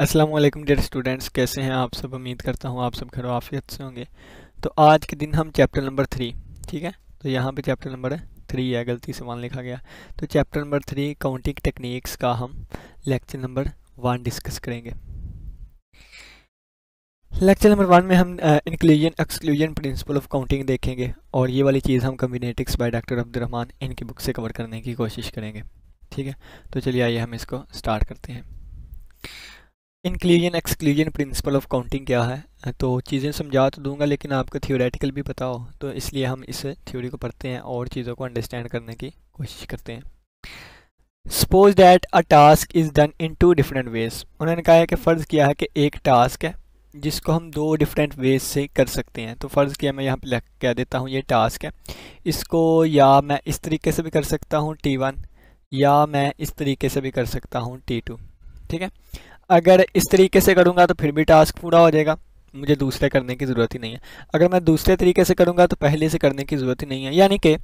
अस्सलाम वालेकुम dear students कैसे हैं आप सब उम्मीद करता हूँ आप सब घर आफियत से होंगे तो आज के दिन हम चैप्टर नंबर थ्री ठीक है तो यहाँ पे चैप्टर नंबर थ्री है गलती से वन लिखा गया तो chapter number three counting techniques का हम लेक्चर नंबर वन डिस्कस करेंगे लेक्चर नंबर वन में हम inclusion exclusion principle of counting देखेंगे और ये वाली चीज़ हम कम्बिनेटिक्स बाय डॉक्टर अब्दुलरहमान इनकी बुक से कवर करने की कोशिश करेंगे ठीक है तो चलिए आइए हम इसको स्टार्ट करते हैं inclusion exclusion principle of counting क्या है तो चीज़ें समझा तो दूंगा लेकिन आपको थियोरेटिकल भी पता हो तो इसलिए हम इस थ्योरी को पढ़ते हैं और चीज़ों को अंडरस्टैंड करने की कोशिश करते हैं suppose that a task is done in two different ways उन्होंने कहा है कि फ़र्ज़ किया है कि एक टास्क है जिसको हम दो डिफरेंट वेज से कर सकते हैं तो फ़र्ज़ किया मैं यहाँ पर कह देता हूँ ये टास्क है इसको या मैं इस तरीके से भी कर सकता हूँ टी वन या मैं इस तरीके से भी कर सकता हूँ टी टू ठीक है अगर इस तरीके से करूँगा तो फिर भी टास्क पूरा हो जाएगा मुझे दूसरे करने की ज़रूरत ही नहीं है अगर मैं दूसरे तरीके से करूँगा तो पहले से करने की ज़रूरत ही नहीं है यानी कि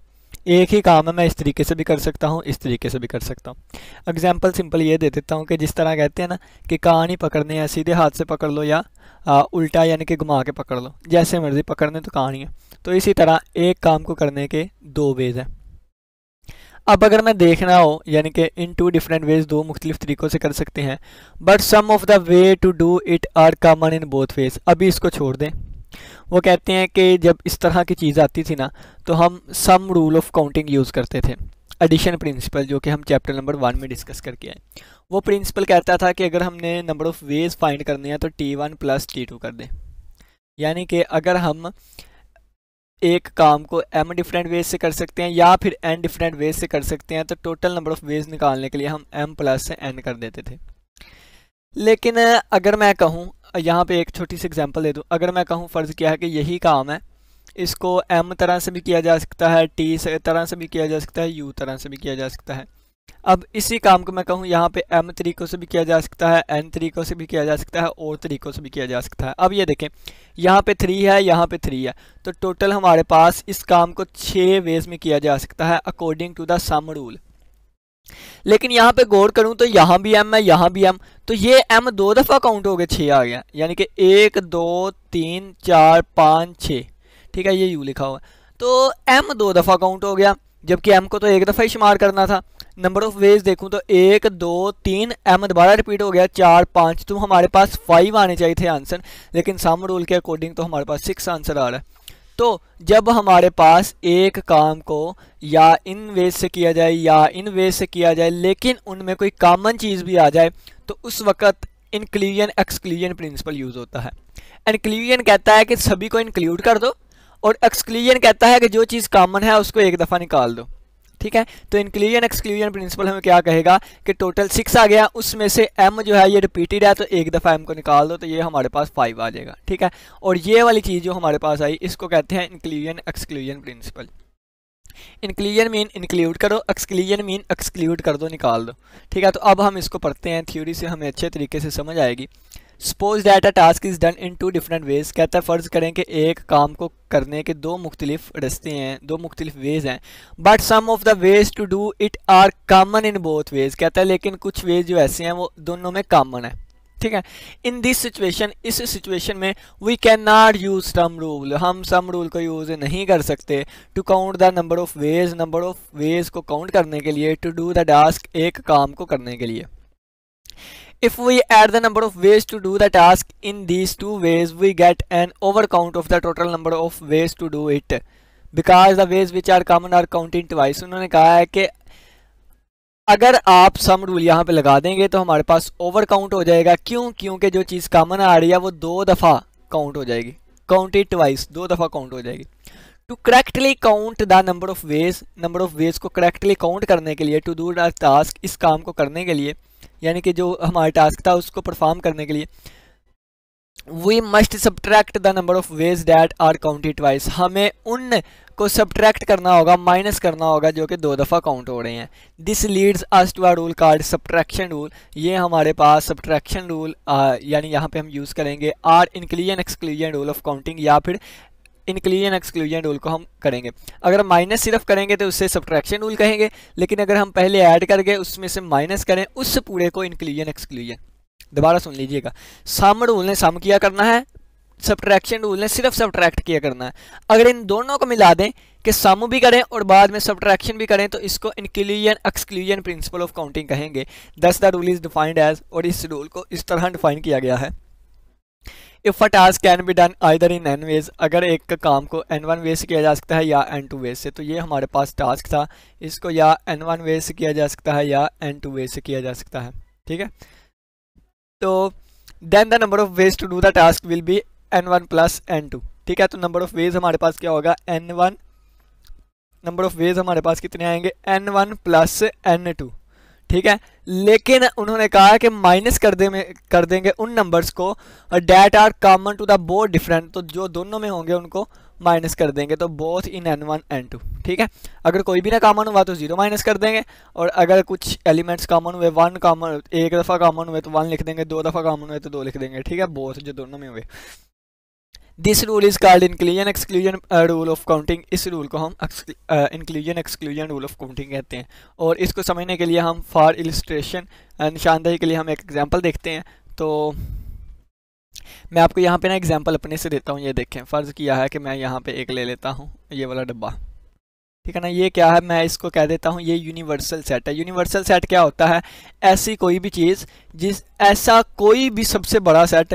एक ही काम है मैं इस तरीके से भी कर सकता हूँ इस तरीके से भी कर सकता हूँ एग्जाम्पल सिंपल ये दे देता हूँ कि जिस तरह कहते हैं ना कि कहानी पकड़ने हैं सीधे हाथ से पकड़ लो या आ, उल्टा यानी कि घुमा के पकड़ लो जैसे मर्ज़ी पकड़ने तो कहानी है तो इसी तरह एक काम को करने के दो वेज़ हैं अब अगर मैं देखना हो यानी कि इन टू डिफरेंट वेज दो मुख्तलिफ तरीक़ों से कर सकते हैं but some of the way to do it are common in both ways अभी इसको छोड़ दें वो कहते हैं कि जब इस तरह की चीज़ आती थी ना तो हम sum rule of counting use करते थे एडिशन प्रिंसिपल जो कि हम चैप्टर नंबर वन में डिस्कस करके आए वो प्रिंसिपल कहता था कि अगर हमने नंबर ऑफ़ वेज फाइंड करने हैं तो T one plus T two कर दें यानी कि अगर हम एक काम को एम डिफरेंट वेज से कर सकते हैं या फिर एन डिफरेंट वेज से कर सकते हैं तो टोटल नंबर ऑफ़ वेज निकालने के लिए हम एम प्लस से एन कर देते थे लेकिन अगर मैं कहूँ यहाँ पे एक छोटी सी एग्जांपल दे दूँ अगर मैं कहूँ फ़र्ज़ किया है कि यही काम है इसको एम तरह से भी किया जा सकता है टी तरह से भी किया जा सकता है यू तरह से भी किया जा सकता है अब इसी काम को मैं कहूँ यहाँ पे एम तरीकों से भी किया जा सकता है एन तरीकों से भी किया जा सकता है और तरीकों से भी किया जा सकता है अब ये देखें यहाँ पे थ्री है यहाँ पे थ्री है तो टोटल हमारे पास इस काम को छः वेज में किया जा सकता है according to the sum rule लेकिन यहाँ पे गौर करूँ तो यहाँ भी एम है यहाँ भी एम तो ये एम दो दफ़ा काउंट हो गए छः आ गया यानी कि एक दो तीन चार पाँच छः ठीक है ये यू लिखा हुआ है तो एम दो दफ़ा काउंट हो गया जबकि एम को तो एक दफ़ा ही शुमार करना था नंबर ऑफ वेज देखूँ तो एक दो तीन एम दोबारा रिपीट हो गया चार पाँच तो हमारे पास फाइव आने चाहिए थे आंसर लेकिन सम रूल के अकॉर्डिंग तो हमारे पास सिक्स आंसर आ रहा है तो जब हमारे पास एक काम को या इन वेज से किया जाए या इन वेज से किया जाए लेकिन उनमें कोई कामन चीज़ भी आ जाए तो उस वक्त इनक्लूजन एक्सक्लूजन प्रिंसिपल यूज़ होता है इनक्लूजन कहता है कि सभी को इंक्लूड कर दो और एक्सक्लूजन कहता है कि जो चीज़ कामन है उसको एक दफ़ा निकाल दो ठीक है तो इंक्लूजन एक्सक्लूजन प्रिंसिपल हमें क्या कहेगा कि टोटल सिक्स आ गया उसमें से एम जो है ये रिपीटेड है तो एक दफ़ा एम को निकाल दो तो ये हमारे पास फाइव आ जाएगा ठीक है और ये वाली चीज़ जो हमारे पास आई इसको कहते हैं inclusion exclusion principle inclusion mean include करो एक्सक्लूजन मीन एक्सक्लूड कर दो निकाल दो ठीक है तो अब हम इसको पढ़ते हैं थ्योरी से हमें अच्छे तरीके से समझ आएगी suppose that a task is done in two different ways कहता है फ़र्ज़ करें कि एक काम को करने के दो मुख्तलिफ रस्ते हैं दो मुख्तलिफ वेज़ हैं but some of the ways to do it are common in both ways कहता है लेकिन कुछ वेज़ जो ऐसे हैं वो दोनों में कामन है ठीक है इन दिस सिचुएशन इस सिचुएशन में we can not use sum rule हम सम रूल को यूज़ नहीं कर सकते to count the number of ways number of ways को काउंट करने के लिए टू डू द टास्क एक काम को करने के लिए If we add the number of ways to do the task in these two ways, we get an overcount of the total number of ways to do it. Because the ways which are common are counted twice. उन्होंने कहा है कि अगर आप sum rule यहाँ पे लगा देंगे तो हमारे पास ओवर काउंट हो जाएगा क्यों क्योंकि जो चीज़ कामन आ रही है वो दो दफ़ा काउंट हो जाएगी काउंटेड ट्वाइस दो दफ़ा काउंट हो जाएगी to correctly count the number of ways number of ways को करेक्टली काउंट करने के लिए टू डू द टास्क इस काम को करने के लिए यानी कि जो हमारा टास्क था उसको परफॉर्म करने के लिए we must subtract the number of ways that are counted twice हमें उन को सब्ट्रैक्ट करना होगा माइनस करना होगा जो कि दो दफ़ा काउंट हो रहे हैं this leads us to our rule called subtraction rule ये हमारे पास सब्ट्रैक्शन रूल यानी यहाँ पे हम यूज़ करेंगे our inclusion exclusion rule of counting या फिर इंक्लूजन एक्सक्लूजन रूल को हम करेंगे अगर हम माइनस सिर्फ करेंगे तो उससे सब्ट्रैक्शन रूल कहेंगे लेकिन अगर हम पहले ऐड करके उसमें से माइनस करें उस पूरे को इंक्लूजन एक्सक्लूजन दोबारा सुन लीजिएगा सम रूल ने सम किया करना है सब्ट्रैक्शन रूल ने सिर्फ सब्ट्रैक्ट किया करना है अगर इन दोनों को मिला दें कि सम भी करें और बाद में सब्ट्रैक्शन भी करें तो इसको inclusion exclusion principle of counting कहेंगे thus the rule is defined as और इस रूल को इस तरह डिफाइन किया गया है if a task can be done either in N ways अगर एक काम को एन वन वे से किया जा सकता है या एन टू वे से तो ये हमारे पास टास्क था इसको या एन वन वे से किया जा सकता है या एन टू वे से किया जा सकता है ठीक है तो then the number of ways to do the task will be N one plus N two ठीक है तो नंबर ऑफ वेज हमारे पास क्या होगा N one number of ways हमारे पास कितने आएंगे N one plus N two ठीक है लेकिन उन्होंने कहा कि माइनस कर दे में कर देंगे उन नंबर्स को that are common to the both different तो जो दोनों में होंगे उनको माइनस कर देंगे तो both in N one N two ठीक है अगर कोई भी ना कॉमन हुआ तो जीरो माइनस कर देंगे और अगर कुछ एलिमेंट्स कॉमन हुए वन कॉमन एक दफ़ा कॉमन हुए तो वन लिख देंगे दो दफ़ा कॉमन हुए तो दो लिख देंगे ठीक है बोथ जो दोनों में हुए this rule is called inclusion exclusion rule of counting इस रूल को हम inclusion exclusion rule of counting कहते हैं और इसको समझने के लिए हम फॉर इलिस्ट्रेशन uh, निशानदेही के लिए हम एक एग्जाम्पल देखते हैं तो मैं आपको यहाँ पे ना एग्जाम्पल अपने से देता हूँ ये देखें फ़र्ज़ किया है कि मैं यहाँ पे एक ले लेता हूँ ये वाला डब्बा ठीक है ना ये क्या है मैं इसको कह देता हूँ ये यूनिवर्सल सेट है यूनिवर्सल सेट क्या होता है ऐसी कोई भी चीज़ जिस ऐसा कोई भी सबसे बड़ा सेट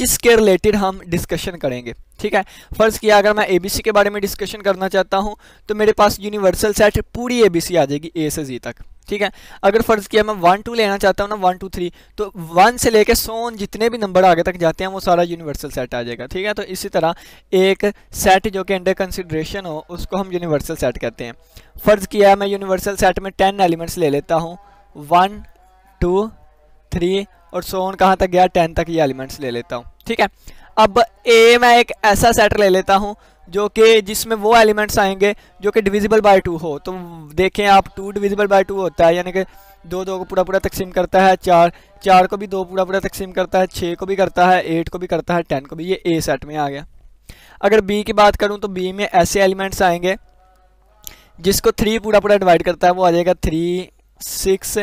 जिसके रिलेटेड हम डिस्कशन करेंगे ठीक है फ़र्ज़ किया अगर मैं एबीसी के बारे में डिस्कशन करना चाहता हूँ तो मेरे पास यूनिवर्सल सेट पूरी एबीसी आ जाएगी ए से जी तक ठीक है अगर फ़र्ज़ किया मैं वन टू लेना चाहता हूँ ना वन टू थ्री तो वन से लेकर सोन जितने भी नंबर आगे तक जाते हैं वो सारा यूनिवर्सल सेट आ जाएगा ठीक है तो इसी तरह एक सेट जो कि अंडर कंसिड्रेशन हो उसको हम यूनिवर्सल सेट कहते हैं फ़र्ज़ किया मैं यूनिवर्सल सेट में टेन एलिमेंट्स ले लेता हूँ वन टू थ्री और सोन कहाँ तक गया टेन तक ये एलिमेंट्स ले लेता हूँ ठीक है अब ए मैं एक ऐसा सेट ले लेता हूँ जो कि जिसमें वो एलिमेंट्स आएंगे जो कि डिविजिबल बाय टू हो तो देखें आप टू डिविजिबल बाय टू होता है यानी कि दो दो को पूरा पूरा तकसीम करता है चार चार को भी दो पूरा पूरा तकसीम करता है छः को भी करता है एट को भी करता है टेन को भी ये ए सेट में आ गया अगर बी की बात करूँ तो बी में ऐसे एलिमेंट्स आएंगे जिसको थ्री पूरा पूरा डिवाइड करता है वो आ जाएगा थ्री सिक्स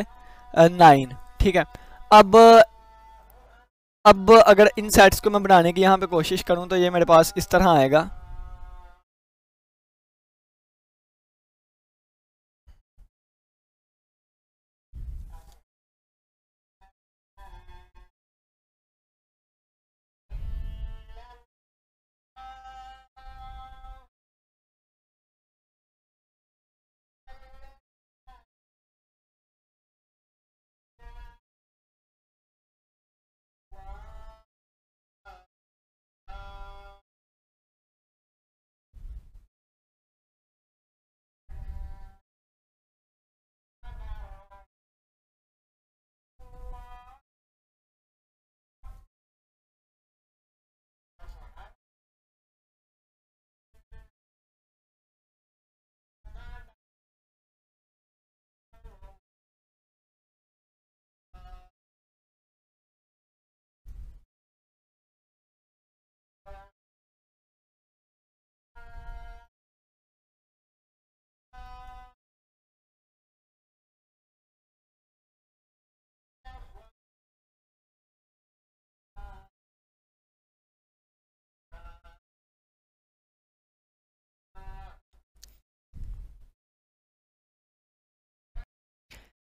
नाइन ठीक है अब अब अगर इन सेट्स को मैं बनाने की यहाँ पे कोशिश करूँ तो ये मेरे पास इस तरह आएगा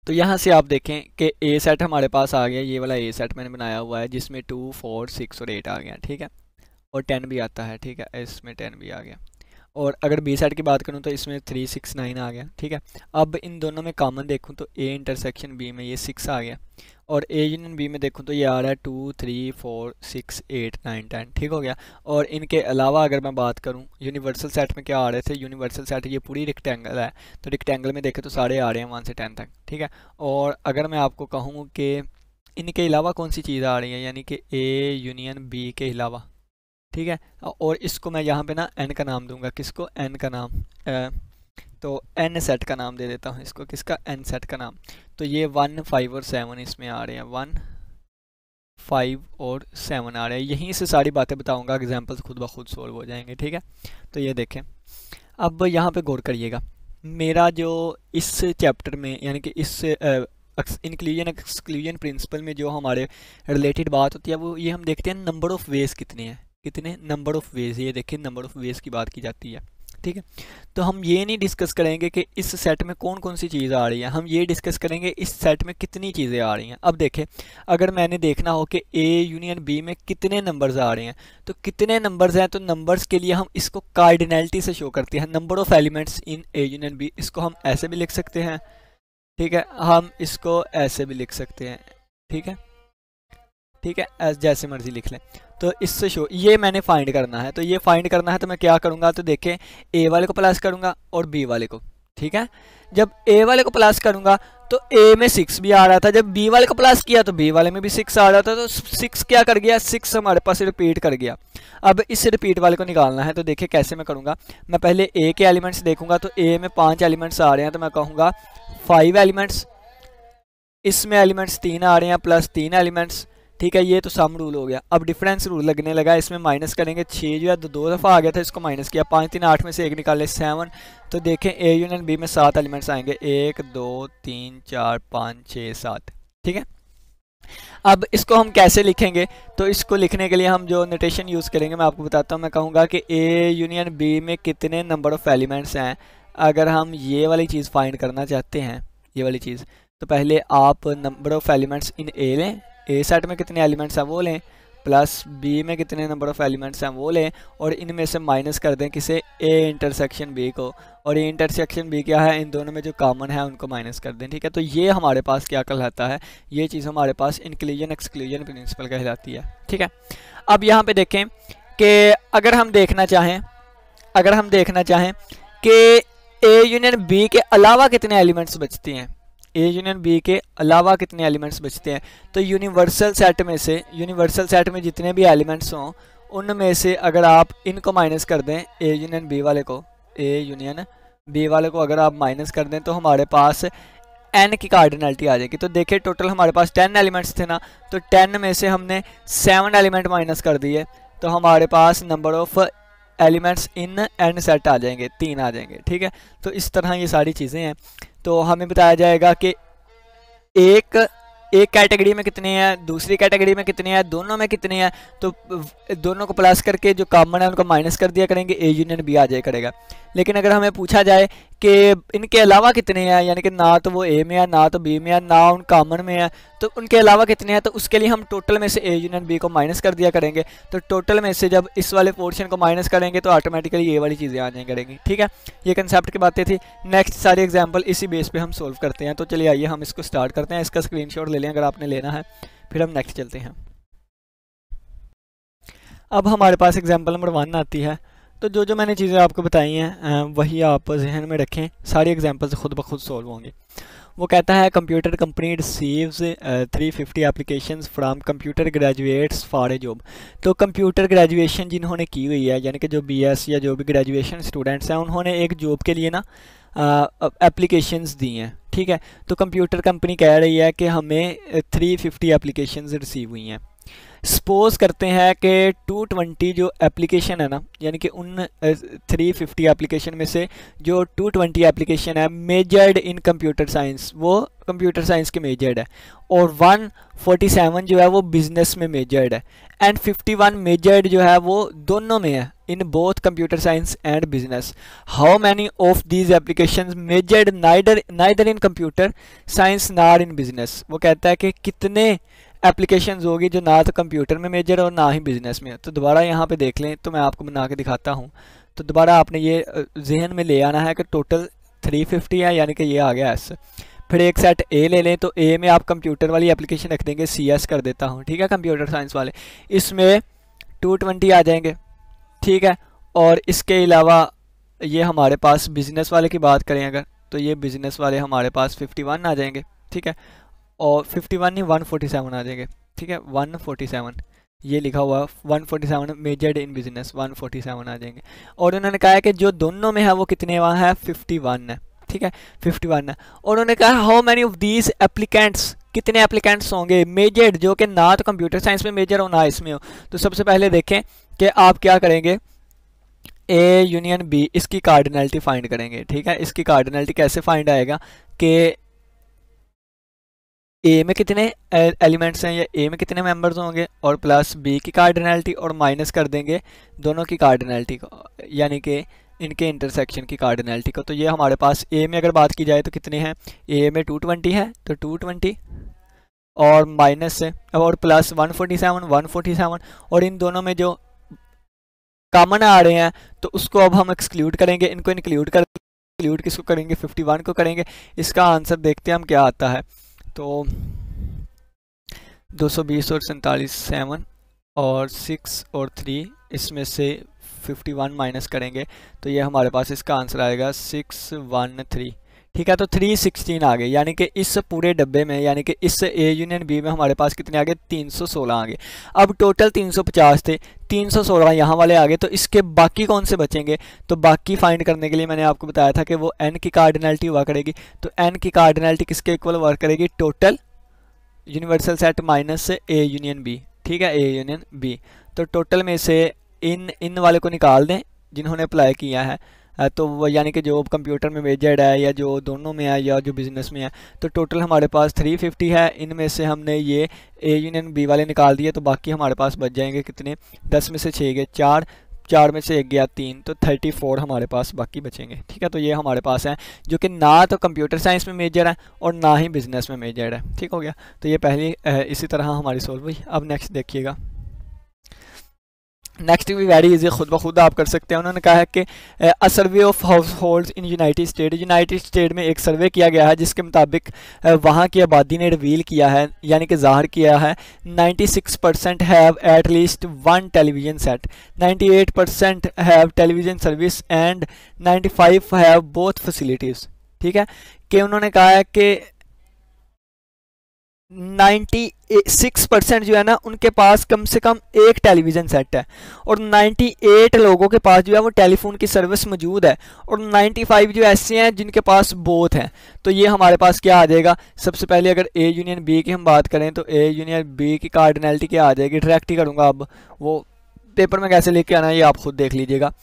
तो यहाँ से आप देखें कि ए सेट हमारे पास आ गया ये वाला ए सेट मैंने बनाया हुआ है जिसमें टू फोर सिक्स और एट आ गया ठीक है और टेन भी आता है ठीक है इसमें टेन भी आ गया और अगर बी साइड की बात करूँ तो इसमें थ्री सिक्स नाइन आ गया ठीक है अब इन दोनों में कॉमन देखूँ तो ए इंटरसेक्शन बी में ये सिक्स आ गया और ए यूनियन बी में देखूँ तो ये आ रहा है two three four six eight nine ten ठीक हो गया और इनके अलावा अगर मैं बात करूँ यूनिवर्सल सेट में क्या आ रहे थे यूनिवर्सल सेट ये पूरी रिक्टेंगल है तो रिक्टेंगल में देखें तो सारे आ रहे हैं वन से टेन तक ठीक है और अगर मैं आपको कहूँ कि इनके अलावा कौन सी चीज़ आ रही है यानी कि ए यूनियन बी के अलावा ठीक है और इसको मैं यहाँ पे ना एन का नाम दूंगा किसको एन का नाम ए, तो एन सेट का नाम दे देता हूँ इसको किसका एन सेट का नाम तो ये वन फाइव और सेवन इसमें आ रहे हैं वन फाइव और सेवन आ रहे हैं यहीं से सारी बातें बताऊँगा एग्जाम्पल्स खुद ब खुद सोल्व हो जाएंगे ठीक है तो ये देखें अब यहाँ पर गौर करिएगा मेरा जो इस चैप्टर में यानी कि इस इंक्लूजन एक्सक्लूजन प्रिंसिपल में जो हमारे रिलेटेड बात होती है वो ये हम देखते हैं नंबर ऑफ़ वेज कितने हैं कितने नंबर ऑफ वेज ये देखिए नंबर ऑफ वेज की बात की जाती है ठीक है तो हम ये नहीं डिस्कस करेंगे कि इस सेट में कौन कौन सी चीज़ें आ रही हैं हम ये डिस्कस करेंगे इस सेट में कितनी चीज़ें आ रही हैं अब देखें अगर मैंने देखना हो कि ए यूनियन बी में कितने नंबर्स आ रहे हैं तो कितने नंबर्स हैं तो नंबर्स के लिए हम इसको कार्डिनेलिटी से शो करते हैं number of elements in A union B इसको हम ऐसे भी लिख सकते हैं ठीक है हम इसको ऐसे भी लिख सकते हैं ठीक है ठीक है जैसे मर्जी लिख लें तो इससे शो ये मैंने फाइंड करना है तो ये फाइंड करना है तो मैं क्या करूँगा तो देखें ए वाले को प्लस करूँगा और बी वाले को ठीक है जब ए वाले को प्लस करूँगा तो ए में सिक्स भी आ रहा था जब बी वाले को प्लस किया तो बी वाले में भी सिक्स आ रहा था तो सिक्स क्या कर गया सिक्स हमारे पास रिपीट कर गया अब इस रिपीट वाले को निकालना है तो देखिए कैसे मैं करूँगा मैं पहले ए के एलिमेंट्स देखूँगा तो ए में पाँच एलिमेंट्स आ रहे हैं तो मैं कहूँगा फाइव एलिमेंट्स इसमें एलिमेंट्स तीन आ रहे हैं प्लस तीन एलिमेंट्स ठीक है ये तो सम रूल हो गया अब डिफरेंस रूल लगने लगा इसमें माइनस करेंगे छः जो है तो दो, दो दफ़ा आ गया था इसको माइनस किया पाँच तीन आठ में से एक निकाले सेवन तो देखें ए यूनियन बी में सात एलिमेंट्स आएंगे एक दो तीन चार पाँच छः सात ठीक है अब इसको हम कैसे लिखेंगे तो इसको लिखने के लिए हम जो नोटेशन यूज़ करेंगे मैं आपको बताता हूँ मैं कहूँगा कि ए यूनियन बी में कितने नंबर ऑफ़ एलिमेंट्स हैं अगर हम ये वाली चीज़ फाइंड करना चाहते हैं ये वाली चीज़ तो पहले आप number of elements in A लें ए सेट में कितने एलिमेंट्स हैं वो लें प्लस बी में कितने नंबर ऑफ़ एलिमेंट्स हैं वो लें और इनमें से माइनस कर दें किसे ए इंटरसेक्शन बी को और ए इंटरसेक्शन बी क्या है इन दोनों में जो कॉमन है उनको माइनस कर दें ठीक है तो ये हमारे पास क्या कहलाता है ये चीज़ हमारे पास इंक्लूजन एक्सक्लूजन प्रिंसिपल कहलाती है ठीक है अब यहाँ पर देखें कि अगर हम देखना चाहें अगर हम देखना चाहें कि ए यूनियन बी के अलावा कितने एलिमेंट्स बचती हैं ए यूनियन बी के अलावा कितने एलिमेंट्स बचते हैं तो यूनिवर्सल सेट में से यूनिवर्सल सेट में जितने भी एलिमेंट्स हों उनमें से अगर आप इनको माइनस कर दें ए यूनियन बी वाले को ए यूनियन बी वाले को अगर आप माइनस कर दें तो हमारे पास एन की कार्डिनलिटी आ जाएगी तो देखिए टोटल हमारे पास टेन एलिमेंट्स थे ना तो टेन में से हमने सेवन एलिमेंट माइनस कर दिए तो हमारे पास number of elements in N set आ जाएंगे तीन आ जाएंगे ठीक है तो इस तरह ये सारी चीज़ें हैं तो हमें बताया जाएगा कि एक एक कैटेगरी में कितने हैं दूसरी कैटेगरी में कितने हैं दोनों में कितने हैं तो दोनों को प्लस करके जो कॉमन है उनको माइनस कर दिया करेंगे ए यूनियन बी आ जाए करेगा लेकिन अगर हमें पूछा जाए कि इनके अलावा कितने हैं यानी कि ना तो वो ए में है ना तो बी में है ना उन कामन में है तो उनके अलावा कितने हैं तो उसके लिए हम टोटल में से ए यूनियन बी को माइनस कर दिया करेंगे तो टोटल में से जब इस वाले पोर्शन को माइनस करेंगे तो ऑटोमेटिकली ये वाली चीज़ें आ जाएँ करेंगी ठीक है ये कंसेप्ट की बातें थी नेक्स्ट सारी एग्जाम्पल इसी बेस पर हम सोल्व करते हैं तो चलिए आइए हम इसको स्टार्ट करते हैं इसका स्क्रीन ले लें अगर आपने लेना है फिर हम नेक्स्ट चलते हैं अब हमारे पास एग्जाम्पल नंबर वन आती है तो जो जो मैंने चीज़ें आपको बताई हैं वही आप जहन में रखें सारी एग्जाम्पल्स खुद ब खुद सॉल्व होंगे वो कहता है computer company receives 350 fifty application from computer graduates for a job तो कंप्यूटर ग्रेजुएशन जिन्होंने की हुई है यानी कि जो बीएस या जो भी ग्रेजुएशन स्टूडेंट्स हैं उन्होंने एक जॉब के लिए ना एप्लीकेशंस दी हैं ठीक है तो कंप्यूटर कंपनी कह रही है कि हमें 350 फिफ्टी एप्लीकेशन रिसीव हुई हैं सपोज करते हैं कि 220 जो एप्लीकेशन है ना यानी कि उन 350 एप्लीकेशन में से जो 220 एप्लीकेशन है मेजर्ड इन कंप्यूटर साइंस वो कंप्यूटर साइंस के मेजर्ड है और 147 जो है वो बिजनेस में मेजर्ड है एंड 51 मेजर्ड जो है वो दोनों में है in both computer science and business how many of these application majored neither neither in computer science nor in business वो कहता है कि कितने एप्लीकेशन होगी जो ना तो कंप्यूटर में मेजर और ना ही बिज़नेस में तो दोबारा यहाँ पे देख लें तो मैं आपको बना के दिखाता हूँ तो दोबारा आपने ये जहन में ले आना है कि टोटल 350 है यानी कि ये आ गया एस फिर एक सेट ए ले लें तो ए में आप कंप्यूटर वाली एप्लीकेशन रख देंगे सी एस कर देता हूँ ठीक है कंप्यूटर साइंस वाले इसमें टू ट्वेंटी आ जाएंगे ठीक है और इसके अलावा ये हमारे पास बिज़नेस वाले की बात करें अगर तो ये बिज़नेस वाले हमारे पास फिफ्टी वन आ जाएंगे ठीक है और 51 नहीं 147 आ जाएंगे ठीक है 147 ये लिखा हुआ 147 मेजर्ड इन बिजनेस 147 आ जाएंगे और उन्होंने कहा है कि जो दोनों में है वो कितने वहाँ है 51 है ठीक है 51 है और उन्होंने कहा how many of these applicants कितने एप्लीकेंट्स होंगे मेजर्ड जो कि ना तो कंप्यूटर साइंस में मेजर हो ना इसमें हो तो सबसे पहले देखें कि आप क्या करेंगे ए यूनियन बी इसकी कार्डिनलिटी फाइंड करेंगे ठीक है इसकी कार्डिनलिटी कैसे फाइंड आएगा कि ए में कितने एलिमेंट्स हैं या ए में कितने मेंबर्स होंगे और प्लस बी की कार्डिनलिटी और माइनस कर देंगे दोनों की कार्डिनलिटी को यानी कि इनके इंटरसेक्शन की कार्डिनलिटी को तो ये हमारे पास ए में अगर बात की जाए तो कितने हैं ए में टू ट्वेंटी तो है तो टू ट्वेंटी और माइनस से और plus one one forty seven forty seven और इन दोनों में जो कामन आ रहे हैं तो उसको अब हम एक्सक्लूड करेंगे इनको इंक्लूड कर इंक्लूड किसको करेंगे वन को करेंगे इसका आंसर देखते हैं हम क्या आता है तो 220 और सैंतालीस सेवन और सिक्स और थ्री इसमें से 51 माइनस करेंगे तो ये हमारे पास इसका आंसर आएगा सिक्स वन थ्री ठीक है तो थ्री सिक्सटीन आ गए यानी कि इस पूरे डब्बे में यानी कि इस ए यूनियन बी में हमारे पास कितने आ गए तीन सौ सोलह आ गए अब टोटल तीन सौ पचास थे तीन सौ सोलह यहाँ वाले आ गए तो इसके बाकी कौन से बचेंगे तो बाकी फाइंड करने के लिए मैंने आपको बताया था कि वो एन की कार्डिनलिटी हुआ करेगी तो एन की कार्डिनलिटी किसके इक्वल वर्क करेगी total universal set minus A union B ठीक है ए यूनियन बी तो टोटल में से इन इन वाले को निकाल दें जिन्होंने अप्लाई किया है तो यानी कि जो कंप्यूटर में मेजर्ड है या जो दोनों में है या जो बिज़नेस में है तो टोटल हमारे पास थ्री फिफ्टी है इनमें से हमने ये ए यूनियन बी वाले निकाल दिए तो बाकी हमारे पास बच जाएंगे कितने दस में से छः गए चार चार में से एक गया तीन तो थर्टी फोर हमारे पास बाकी बचेंगे ठीक है तो ये हमारे पास हैं जो कि ना तो कंप्यूटर साइंस में मेजर है और ना ही बिज़नेस में मेजर है ठीक हो गया तो ये पहली इसी तरह हमारी सोल्व हुई अब नेक्स्ट देखिएगा नेक्स्ट भी वेरी इजी खुद ब खुद आप कर सकते हैं उन्होंने कहा है कि a survey of household in United State United State में एक सर्वे किया गया है जिसके मुताबिक वहाँ की आबादी ने रिवील किया है यानी कि जाहिर किया है 96 percent have at least one television set 98 percent have television service and 95 five have both facilities ठीक है कि उन्होंने कहा है कि नाइन्टी सिक्स परसेंट जो है ना उनके पास कम से कम एक टेलीविज़न सेट है और नाइन्टी एट लोगों के पास जो है वो टेलीफोन की सर्विस मौजूद है और नाइन्टी फाइव जो ऐसे हैं जिनके पास बोथ हैं तो ये हमारे पास क्या आ जाएगा सबसे पहले अगर ए यूनियन बी की हम बात करें तो ए यूनियन बी की कार्डनैलिटी क्या आ जाएगी डायरेक्ट ही करूँगा अब वो पेपर में कैसे लेके आना ये आप खुद देख लीजिएगा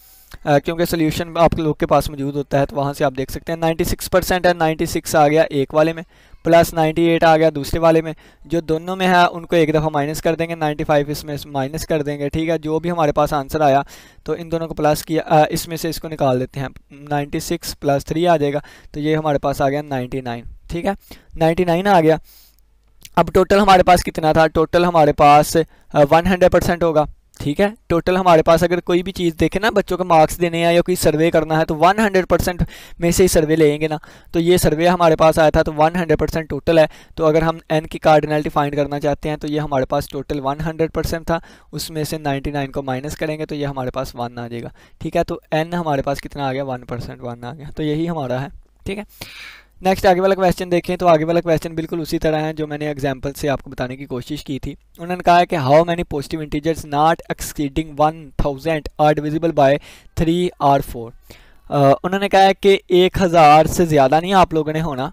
Uh, क्योंकि सोल्यूशन आप लोग के पास मौजूद होता है तो वहाँ से आप देख सकते हैं 96 परसेंट है 96 आ गया एक वाले में प्लस नाइन्टी एट आ गया दूसरे वाले में जो दोनों में है उनको एक दफ़ा माइनस कर देंगे नाइन्टी फाइव इसमें माइनस कर देंगे ठीक है जो भी हमारे पास आंसर आया तो इन दोनों को प्लस किया इसमें से इसको निकाल देते हैं नाइन्टी सिक्स प्लस थ्री आ जाएगा तो ये हमारे पास आ गया नाइन्टी नाइन ठीक है नाइन्टी नाइन आ गया अब टोटल हमारे पास कितना था टोटल हमारे पास वन हंड्रेड परसेंट होगा ठीक है टोटल हमारे पास अगर कोई भी चीज़ देखे ना बच्चों को मार्क्स देने हैं या कोई सर्वे करना है तो 100 परसेंट में से ही सर्वे लेंगे ना तो ये सर्वे हमारे पास आया था तो 100 परसेंट टोटल है तो अगर हम एन की कार्डिनलिटी फाइंड करना चाहते हैं तो ये हमारे पास टोटल 100 परसेंट था उसमें से 99 को माइनस करेंगे तो ये हमारे पास वन आ जाएगा ठीक है तो एन हमारे पास कितना आ गया वन परसेंट वन आ गया तो यही हमारा है ठीक है नेक्स्ट आगे वाला क्वेश्चन देखें तो आगे वाला क्वेश्चन बिल्कुल उसी तरह है जो मैंने एग्जाम्पल से आपको बताने की कोशिश की थी उन्होंने कहा है कि how many positive integers not exceeding one thousand are divisible by three or four उन्होंने कहा है कि एक हज़ार से ज़्यादा नहीं आप लोगों ने होना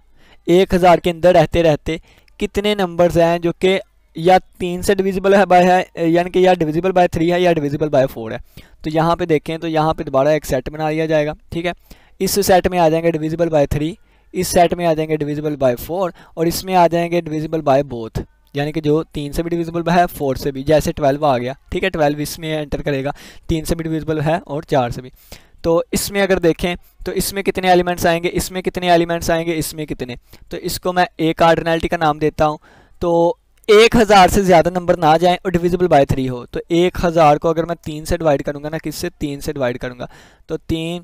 एक हज़ार के अंदर रहते रहते कितने नंबर्स हैं जो कि या तीन से डिविजिबल है बाय है यानी कि या डिविजिबल बाय थ्री है या डिविजिबल बाय फोर है तो यहाँ पर देखें तो यहाँ पर दोबारा एक सेट बना लिया जाएगा ठीक है इस सेट में आ जाएंगे डिविजिबल बाय थ्री इस सेट में आ जाएंगे डिविजिबल बाय फोर और इसमें आ जाएंगे डिविजिबल बाय बोथ यानी कि जो तीन से भी डिविजिबल है फोर से भी जैसे ट्वेल्व आ गया ठीक है ट्वेल्व इसमें एंटर करेगा तीन से भी डिविजिबल है और चार से भी तो इसमें अगर देखें तो इसमें कितने एलिमेंट्स आएंगे इसमें कितने एलिमेंट्स आएंगे इसमें कितने तो इसको मैं ए कार्डनैलिटी का नाम देता हूँ तो एक हज़ार से ज़्यादा नंबर ना जाएं और डिविजिबल बाय थ्री हो तो एक हज़ार को अगर मैं तीन से डिवाइड करूँगा ना किससे तीन से डिवाइड करूँगा तो तीन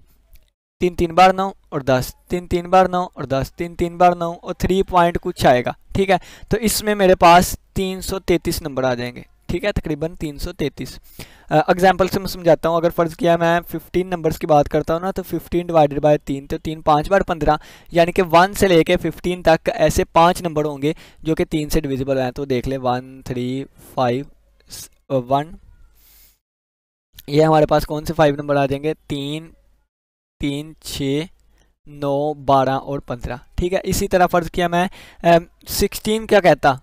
तीन तीन बार नौ और दस तीन तीन बार नौ और दस तीन तीन बार नौ और थ्री पॉइंट कुछ आएगा ठीक है तो इसमें मेरे पास तीन सौ तैंतीस नंबर आ जाएंगे ठीक है तकरीबन तीन सौ तैंतीस एग्जाम्पल से मैं समझाता हूँ अगर फ़र्ज़ किया मैं फिफ्टीन नंबर्स की बात करता हूँ ना तो फिफ्टीन डिवाइडेड बाय तीन तो तीन पाँच बार पंद्रह यानी कि वन से लेके फिफ्टीन तक ऐसे पाँच नंबर होंगे जो कि तीन से डिविजिबल हैं तो देख लें वन थ्री फाइव वन ये हमारे पास कौन से फाइव नंबर आ जाएंगे तीन तीन छः नौ बारह और पंद्रह ठीक है इसी तरह फ़र्ज़ किया मैं सिक्सटीन क्या कहता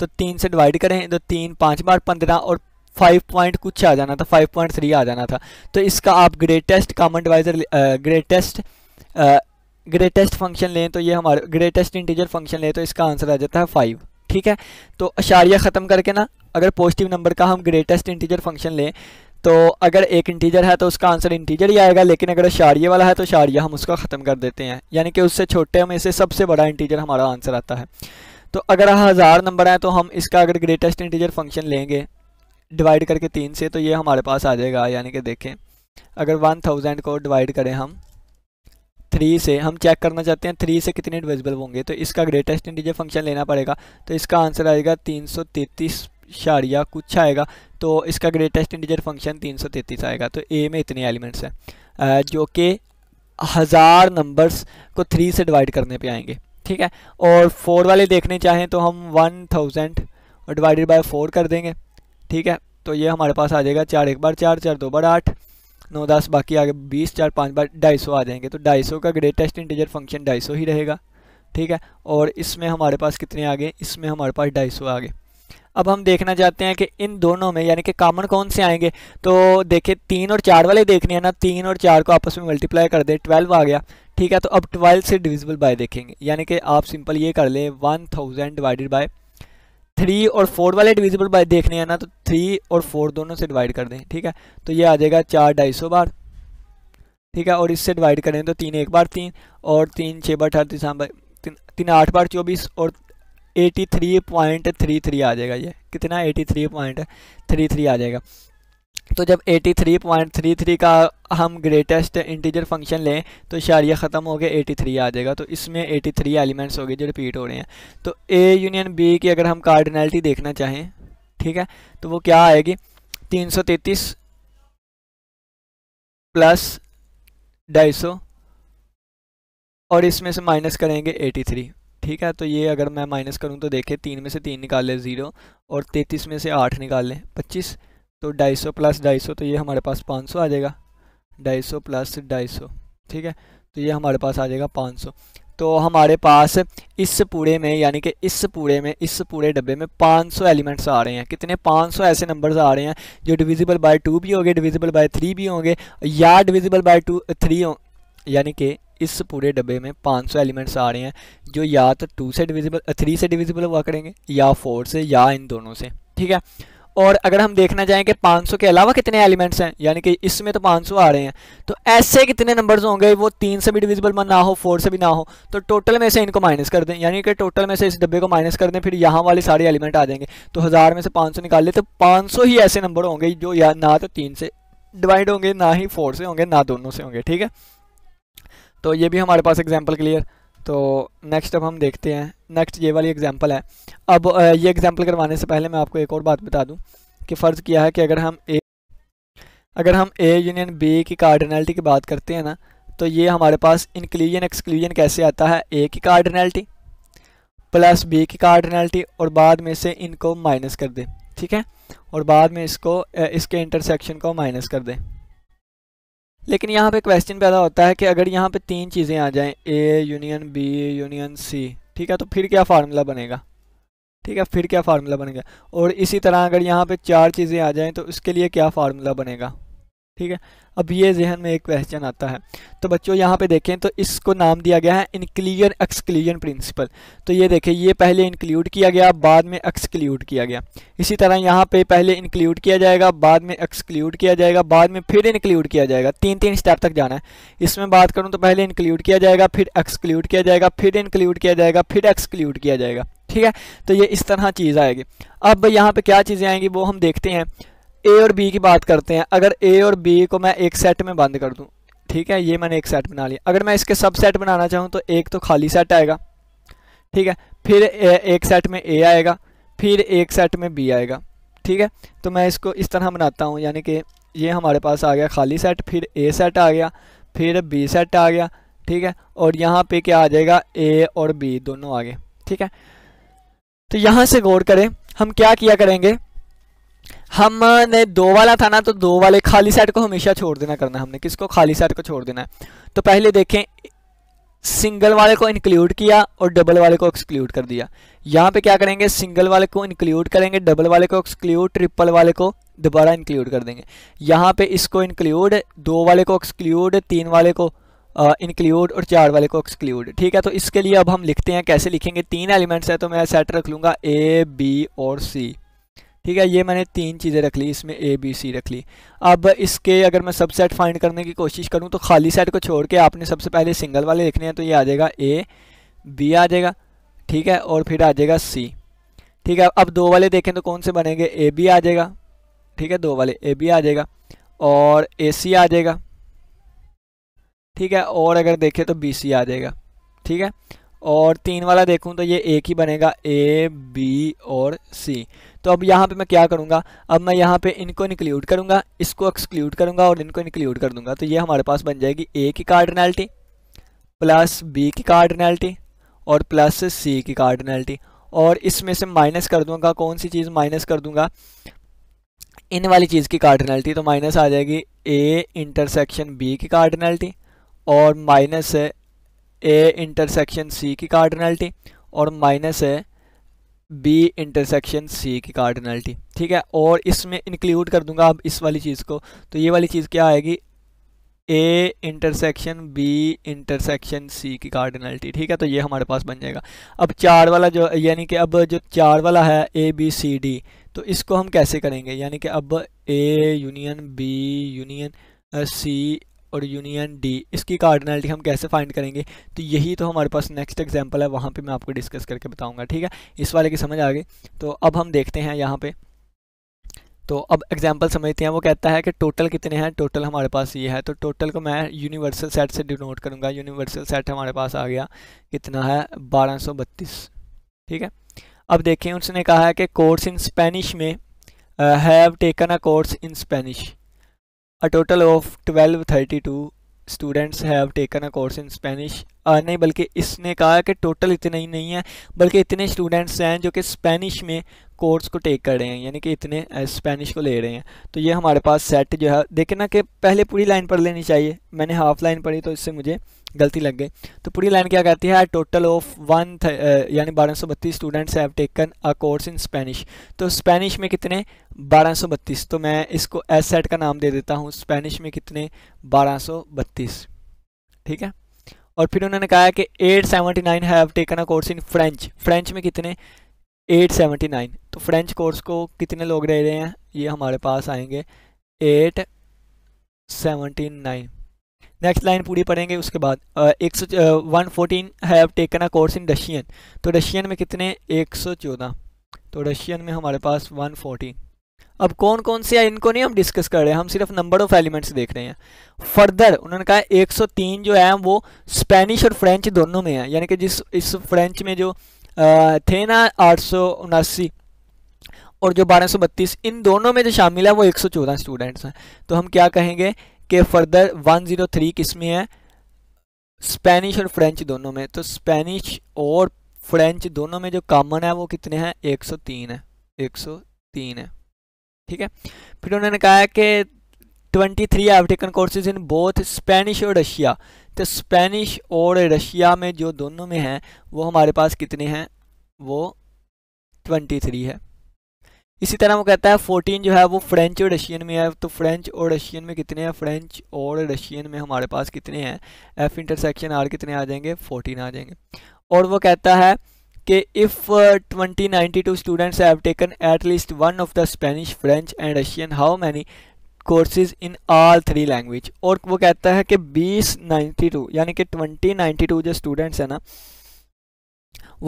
तो तीन से डिवाइड करें तो तीन पाँच बार पंद्रह और फाइव पॉइंट कुछ आ जाना था फाइव पॉइंट थ्री आ जाना था तो इसका आप greatest common divisor greatest greatest function लें तो ये हमारे ग्रेटेस्ट इंटीजर फंक्शन लें तो इसका आंसर आ जाता है फाइव ठीक है तो अशारिया ख़त्म करके ना अगर पॉजिटिव नंबर का हम ग्रेटेस्ट इंटीजर फंक्शन लें तो अगर एक इंटीजर है तो उसका आंसर इंटीजर ही आएगा लेकिन अगर शारिये वाला है तो शारिया हम उसका ख़त्म कर देते हैं यानी कि उससे छोटे में से सबसे बड़ा इंटीजर हमारा आंसर आता है तो अगर हज़ार नंबर है तो हम इसका अगर ग्रेटेस्ट इंटीजर फंक्शन लेंगे डिवाइड करके तीन से तो ये हमारे पास आ जाएगा यानी कि देखें अगर वन थाउजेंड को डिवाइड करें हम थ्री से हम चेक करना चाहते हैं थ्री से कितने डिविजिबल होंगे तो इसका ग्रेटेस्ट इंटीजर फंक्शन लेना पड़ेगा तो इसका आंसर आएगा तीन सौ तैंतीस इशारिया कुछ आएगा तो इसका ग्रेटेस्ट इंटीजर फंक्शन तीन सौ तैतीस आएगा तो ए में इतने एलिमेंट्स हैं जो कि हज़ार नंबर्स को थ्री से डिवाइड करने पे आएंगे ठीक है और फोर वाले देखने चाहें तो हम one thousand divided by four कर देंगे ठीक है तो ये हमारे पास आ जाएगा चार एक बार चार चार दो बार आठ नौ दस बाकी आगे बीस चार पाँच बार ढाई सौ आ जाएंगे तो ढाई सौ का ग्रेटेस्ट इंटीजर फंक्शन ढाई सौ ही रहेगा ठीक है और इसमें हमारे पास कितने आ गए इसमें हमारे पास ढाई सौ आ गए अब हम देखना चाहते हैं कि इन दोनों में यानी कि कामन कौन से आएंगे तो देखिए तीन और चार वाले देखने हैं ना तीन और चार को आपस में मल्टीप्लाई कर दे ट्वेल्व आ गया ठीक है तो अब ट्वेल्व से डिविजिबल बाय देखेंगे यानी कि आप सिंपल ये कर लें one thousand divided by three और फोर वाले डिविजिबल बाय देखने हैं ना तो थ्री और फोर दोनों से डिवाइड कर दें ठीक है तो ये आ जाएगा चार ढाई सौ बार ठीक है और इससे डिवाइड करें तो तीन एक बार तीन और तीन छः बार अठारह तीन तीन आठ बार चौबीस और eighty three point three three आ जाएगा ये कितना eighty three point three three आ जाएगा तो जब 83.33 का हम ग्रेटेस्ट इंटीजर फंक्शन लें तो शारिया ख़त्म हो गया 83 आ जाएगा तो इसमें 83 एलिमेंट्स हो गए जो रिपीट हो रहे हैं तो ए यूनियन बी की अगर हम कार्डिनलिटी देखना चाहें ठीक है तो वो क्या आएगी 333 प्लस ढाई और इसमें से माइनस करेंगे 83 ठीक है तो ये अगर मैं माइनस करूँ तो देखें तीन में से तीन निकाले ज़ीरो और तैंतीस में से आठ निकालें पच्चीस तो ढाई सौ प्लस ढाई सौ तो ये हमारे पास पाँच सौ आ जाएगा ढाई सौ प्लस ढाई सौ ठीक है तो ये हमारे पास आ जाएगा पाँच सौ तो हमारे पास इस पूरे में यानी कि इस पूरे में इस पूरे डब्बे में 500 एलिमेंट्स आ रहे हैं कितने 500 ऐसे नंबर्स आ रहे हैं जो डिविजिबल बाय टू भी होंगे डिविजिबल बाय थ्री भी होंगे या डिविजिबल बाय टू थ्री यानी कि इस पूरे डब्बे में 500 एलिमेंट्स आ रहे हैं जो या तो टू से डिविजिबल थ्री से डिविजिबल हुआ करेंगे या फोर से या इन दोनों से ठीक है और अगर हम देखना चाहें कि 500 के अलावा कितने एलिमेंट्स हैं यानी कि इसमें तो 500 आ रहे हैं तो ऐसे कितने नंबर्स होंगे वो तीन से भी डिविजिबल ना हो फोर से भी ना हो तो टोटल में से इनको माइनस कर दें यानी कि टोटल में से इस डब्बे को माइनस कर दें फिर यहाँ वाले सारे एलिमेंट आ जाएंगे तो हज़ार में से पाँच निकाल लें तो पाँच ही ऐसे नंबर होंगे जो या ना तो तीन से डिवाइड होंगे ना ही फोर से होंगे ना दोनों से होंगे ठीक है तो ये भी हमारे पास एग्जाम्पल क्लियर तो नेक्स्ट अब हम देखते हैं नेक्स्ट ये वाली एग्जाम्पल है अब ये एग्जाम्पल करवाने से पहले मैं आपको एक और बात बता दूँ कि फ़र्ज़ किया है कि अगर हम ए अगर हम ए यूनियन बी की कार्डनैलिटी की बात करते हैं ना तो ये हमारे पास इंक्लूजन एक्सक्लूजन कैसे आता है ए की कार्डनैलिटी प्लस बी की कार्डनैलिटी और बाद में से इनको माइनस कर दे ठीक है और बाद में इसको इसके इंटरसेक्शन को माइनस कर दें लेकिन यहाँ पे क्वेश्चन पैदा होता है कि अगर यहाँ पे तीन चीज़ें आ जाएं A union B union C ठीक है तो फिर क्या फार्मूला बनेगा ठीक है फिर क्या फार्मूला बनेगा और इसी तरह अगर यहाँ पे चार चीज़ें आ जाएं तो उसके लिए क्या फार्मूला बनेगा ठीक है अब ये जहन में एक क्वेश्चन आता है तो बच्चों यहाँ पे देखें तो इसको नाम दिया गया है इनक्लियर एक्सक्लूजन प्रिंसिपल तो ये देखें ये पहले इंक्लूड किया गया बाद में एक्सक्लूड किया गया इसी तरह यहाँ पे पहले इंक्लूड किया जाएगा बाद में एक्सक्लूड किया जाएगा बाद में फिर इंक्लूड किया जाएगा तीन तीन स्टेप तक जाना है इसमें बात करूँ तो पहले इंक्लूड किया जाएगा फिर एक्सक्लूड किया जाएगा फिर इंक्लूड किया जाएगा फिर एक्सक्लूड किया जाएगा ठीक है तो ये इस तरह चीज़ आएगी अब यहाँ पे क्या चीज़ें आएंगी वो हम देखते हैं ए और बी की बात करते हैं अगर ए और बी को मैं एक सेट में बंद कर दूँ ठीक है ये मैंने एक सेट बना लिया अगर मैं इसके सब सेट बनाना चाहूँ तो एक तो खाली सेट आएगा ठीक है फिर ए, एक सेट में ए आएगा फिर एक सेट में बी आएगा ठीक है तो मैं इसको इस तरह बनाता हूँ यानी कि ये हमारे पास आ गया खाली सेट फिर ए सेट आ गया फिर बी सेट आ गया ठीक है और यहाँ पे क्या आ जाएगा ए और बी दोनों आ गए ठीक है तो यहाँ से गौर करें हम क्या किया करेंगे हमने दो वाला था ना तो दो वाले खाली साइड को हमेशा छोड़ देना करना हमने किसको खाली साइड को छोड़ देना है तो पहले देखें सिंगल वाले को इंक्लूड किया और डबल वाले को एक्सक्लूड कर दिया यहाँ पे क्या करेंगे सिंगल वाले को इंक्लूड करेंगे डबल वाले को एक्सक्लूड ट्रिपल वाले को दोबारा इंक्लूड कर देंगे यहाँ पे इसको इंक्लूड दो वाले को एक्सक्लूड तीन वाले को इंक्लूड और चार वाले को एक्सक्लूड ठीक है तो इसके लिए अब हम लिखते हैं कैसे लिखेंगे तीन एलिमेंट्स है तो मैं सेट रख लूँगा ए बी और सी ठीक है ये मैंने तीन चीज़ें रख ली इसमें ए बी सी रख ली अब इसके अगर मैं सबसेट फाइंड करने की कोशिश करूँ तो खाली सेट को छोड़ के आपने सबसे पहले सिंगल वाले लिखने हैं तो ये आ जाएगा ए बी आ जाएगा ठीक है और फिर आ जाएगा सी ठीक है अब दो वाले देखें तो कौन से बनेंगे ए बी आ जाएगा ठीक है दो वाले ए बी आ जाएगा और ए सी आ जाएगा ठीक है और अगर देखें तो बी सी आ जाएगा ठीक है और तीन वाला देखूं तो ये एक ही बनेगा ए बी और सी तो अब यहाँ पे मैं क्या करूँगा अब मैं यहाँ पे इनको इंक्लूड करूँगा इसको एक्सक्लूड करूँगा और इनको इंक्लूड कर दूंगा तो ये हमारे पास बन जाएगी ए की कार्डनैलिटी प्लस बी की कार्डनैलिटी और प्लस सी की कार्डनैलिटी और इसमें से माइनस कर दूंगा कौन सी चीज़ माइनस कर दूंगा इन वाली चीज़ की कार्डनैलिटी तो माइनस आ जाएगी ए इंटरसेक्शन बी की कार्डनैलिटी और माइनस है ए इंटरसेक्शन सी की कार्डनैलिटी और माइनस है बी इंटरसेक्शन सी की कार्डनैलिटी ठीक है और इसमें इंक्लूड कर दूंगा अब इस वाली चीज़ को तो ये वाली चीज़ क्या आएगी A intersection B intersection C की कार्डिनलिटी ठीक है तो ये हमारे पास बन जाएगा अब चार वाला जो यानी कि अब जो चार वाला है ए बी सी डी तो इसको हम कैसे करेंगे यानी कि अब A union B union C और यूनियन डी इसकी कार्डनैलिटी हम कैसे फाइंड करेंगे तो यही तो हमारे पास नेक्स्ट एग्जाम्पल है वहाँ पर मैं आपको डिस्कस करके बताऊँगा ठीक है इस वाले की समझ आ गई तो अब हम देखते हैं यहाँ पर तो अब एग्जाम्पल समझते हैं वो कहता है कि टोटल कितने हैं टोटल हमारे पास ये है तो टोटल को मैं यूनिवर्सल सेट से डिनोट करूँगा यूनिवर्सल सेट हमारे पास आ गया कितना है बारह सौ बत्तीस ठीक है अब देखें उसने कहा है कि कोर्स इन स्पेनिश में have taken a course in Spanish A total of 1232 students have taken a course in Spanish नहीं बल्कि इसने कहा कि टोटल इतने ही नहीं है बल्कि इतने स्टूडेंट्स हैं जो कि स्पेनिश में कोर्स को टेक कर रहे हैं यानी कि इतने स्पेनिश को ले रहे हैं तो ये हमारे पास सेट जो है देखे ना कि पहले पूरी लाइन पढ़ लेनी चाहिए मैंने हाफ लाइन पढ़ी तो इससे मुझे गलती लग गई तो पूरी लाइन क्या कहती है टोटल ऑफ वन यानी बारह सौ बत्तीस students have taken a course in Spanish तो स्पेनिश में कितने बारह सौ बत्तीस तो मैं इसको एस सेट का नाम दे देता हूँ स्पेनिश में कितने बारह सौ बत्तीस ठीक है और फिर उन्होंने कहा कि eight seventy nine have taken a course in French French में कितने एट सेवेंटी नाइन तो फ्रेंच कोर्स को कितने लोग रह रहे हैं ये हमारे पास आएंगे एट नाइन नेक्स्ट लाइन पूरी पढ़ेंगे उसके बाद uh, एक सौ one have taken a course in Russian तो रशियन में कितने एक सौ चौदह तो रशियन में हमारे पास वन फोर्टीन अब कौन कौन से इनको नहीं हम डिस्कस कर रहे हैं हम सिर्फ नंबर ऑफ एलिमेंट्स देख रहे हैं फर्दर उन्होंने कहा 103 जो है वो स्पेनिश और फ्रेंच दोनों में है यानी कि जिस इस फ्रेंच में जो थे ना आठ और जो बारह इन दोनों में जो शामिल है वो 114 स्टूडेंट्स हैं तो हम क्या कहेंगे कि फर्दर 103 किस में है स्पेनिश और फ्रेंच दोनों में तो स्पेनिश और फ्रेंच दोनों में जो कॉमन है वो कितने हैं एक है एक है ठीक है फिर उन्होंने कहा कि twenty three 23 taken courses in both Spanish और रशिया तो स्पेनिश और रशिया में जो दोनों में हैं वो हमारे पास कितने हैं वो ट्वेंटी थ्री है इसी तरह वो कहता है फोर्टीन जो है वो फ्रेंच और रशियन में है तो फ्रेंच और रशियन में कितने हैं फ्रेंच और रशियन में हमारे पास कितने हैं एफ इंटरसेक्शन आर कितने आ जाएंगे फोर्टीन आ जाएंगे और वो कहता है कि if twenty two students have taken at least one of the Spanish French and Russian how many courses in all three language और वो कहता है कि बीस नाइन्टी टू यानी कि ट्वेंटी नाइन्टी टू जो स्टूडेंट्स हैं ना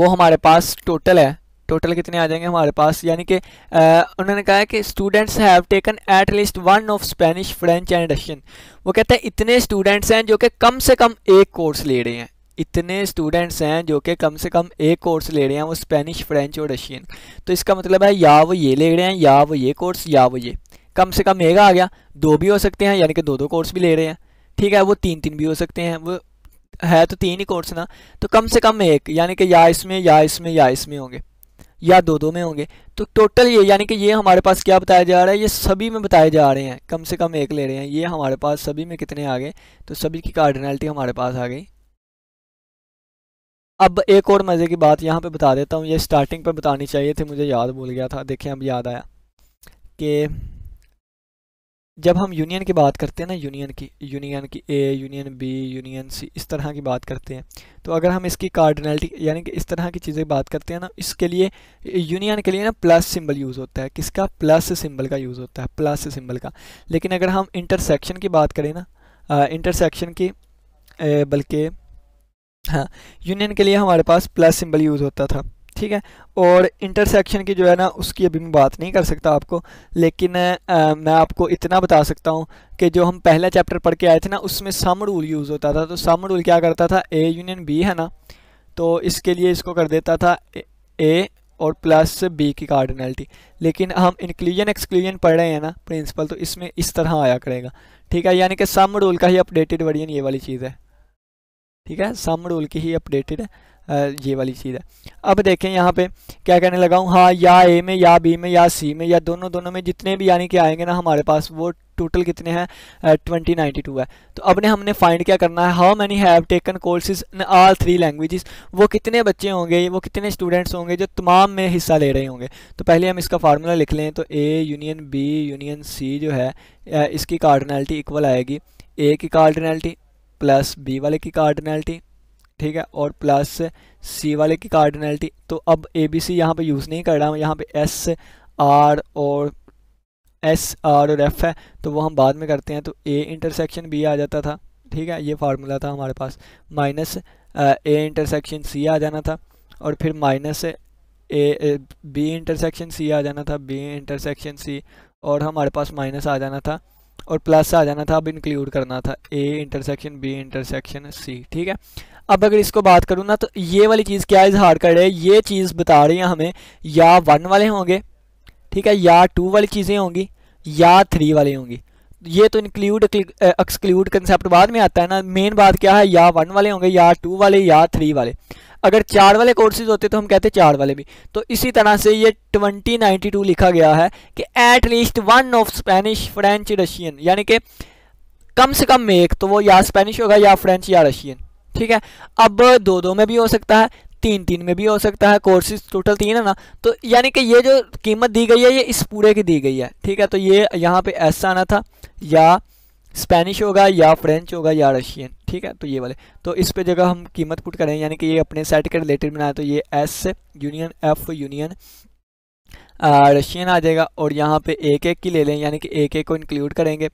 वो हमारे पास टोटल है टोटल कितने आ जाएंगे हमारे पास यानी कि uh, उन्होंने कहा है कि students have taken at least one of Spanish French and Russian वो कहते हैं इतने स्टूडेंट्स हैं जो कि कम से कम एक कोर्स ले रहे हैं इतने स्टूडेंट्स हैं जो कि कम से कम एक कोर्स ले रहे हैं वो स्पेनिश फ्रेंच और रशियन तो इसका मतलब है या वो ये ले रहे हैं या वो ये कोर्स या वो ये कम से कम एक आ गया दो भी हो सकते हैं यानी कि दो दो कोर्स भी ले रहे हैं ठीक है वो तीन तीन भी हो सकते हैं वो है तो तीन ही कोर्स ना तो कम से कम एक यानी कि या इसमें या इसमें या इसमें होंगे या दो दो में होंगे तो टोटल ये यानी कि ये हमारे पास क्या बताया जा रहा है ये सभी में बताए जा रहे हैं कम से कम एक ले रहे हैं ये हमारे पास सभी में कितने आ गए तो सभी की कार्डिनलिटी हमारे पास आ गई अब एक और मज़े की बात यहाँ पे बता देता हूँ ये स्टार्टिंग पे बतानी चाहिए थी मुझे याद भूल गया था देखें अब याद आया कि जब हम यूनियन की बात करते हैं ना यूनियन की यूनियन की A union B union C इस तरह की बात करते हैं तो अगर हम इसकी कार्डिनलिटी यानी कि इस तरह की चीज़ें बात करते हैं ना इसके लिए यूनियन के लिए ना प्लस सिंबल यूज़ होता है किसका प्लस सिंबल का यूज़ होता है प्लस सिंबल का लेकिन अगर हम इंटरसेक्शन की बात करें ना इंटरसेक्शन की बल्कि हाँ यूनियन के लिए हमारे पास प्लस सिंबल यूज़ होता था ठीक है और इंटरसेक्शन की जो है ना उसकी अभी मैं बात नहीं कर सकता आपको लेकिन आ, मैं आपको इतना बता सकता हूँ कि जो हम पहला चैप्टर पढ़ के आए थे ना उसमें सम रूल यूज़ होता था तो सम रूल क्या करता था ए यूनियन बी है ना तो इसके लिए इसको कर देता था ए और प्लस बी की कार्डिनलिटी लेकिन हम इंक्लूजन एक्सक्लूजन पढ़ रहे हैं ना प्रिंसिपल तो इसमें इस तरह आया करेगा ठीक है यानी कि सम रूल का ही अपडेटेड वर्जन ये वाली चीज़ है ठीक है सम रूल की ही अपडेटेड है ये वाली चीज़ है अब देखें यहाँ पे क्या कहने लगा हूँ हाँ या ए में या बी में या सी में या दोनों दोनों में जितने भी यानी कि आएंगे ना हमारे पास वो टोटल कितने हैं ट्वेंटी नाइन्टी टू है तो अब ने हमने फाइंड क्या करना है how many have taken courses in all three languages वो कितने बच्चे होंगे वो कितने स्टूडेंट्स होंगे जो तमाम में हिस्सा ले रहे होंगे तो पहले हम इसका फार्मूला लिख लें तो A union B union C जो है इसकी कार्डनैलिटी इक्वल आएगी ए की कार्डनैलिटी प्लस बी वाले की कार्डिनलिटी ठीक है और प्लस सी वाले की कार्डिनलिटी तो अब ए बी सी यहाँ पर यूज़ नहीं कर रहा हूँ यहाँ पे एस आर और एस आर और एफ है तो वो हम बाद में करते हैं तो ए इंटरसेक्शन बी आ जाता था ठीक है ये फार्मूला था हमारे पास माइनस ए इंटरसेक्शन सी आ जाना था और फिर minus A B intersection C आ जाना था बी इंटरसेक्शन सी और हमारे पास माइनस आ जाना था और प्लस आ जाना था अब इंक्लूड करना था A intersection B intersection C ठीक है अब अगर इसको बात करूँ ना तो ये वाली चीज़ क्या इजहार कर रहे ये चीज़ बता रही है हमें या वन वाले होंगे ठीक है या टू वाली चीज़ें होंगी या थ्री वाली होंगी ये तो इंक्लूड एक्सक्लूड कंसेप्ट बाद में आता है ना मेन बात क्या है या वन वाले होंगे या टू वाले या थ्री वाले अगर चार वाले कोर्सेज होते तो हम कहते चार वाले भी तो इसी तरह से ये 2092 लिखा गया है कि at least one of Spanish French Russian यानी कि कम से कम एक तो वो या स्पेनिश होगा या फ्रेंच या रशियन ठीक है अब दो दो में भी हो सकता है तीन तीन में भी हो सकता है कोर्सेज टोटल तीन है ना तो यानी कि ये जो कीमत दी गई है ये इस पूरे की दी गई है ठीक है तो ये यहाँ पे ऐसा आना था या स्पेनिश होगा या फ्रेंच होगा या रशियन ठीक है तो ये वाले तो इस पे जगह हम कीमत पुट करें यानी कि ये अपने सेट के रिलेटेड बनाए तो ये S union F union Russian आ जाएगा और यहाँ पे एक एक की ले लें यानी कि एक एक को इंक्लूड करेंगे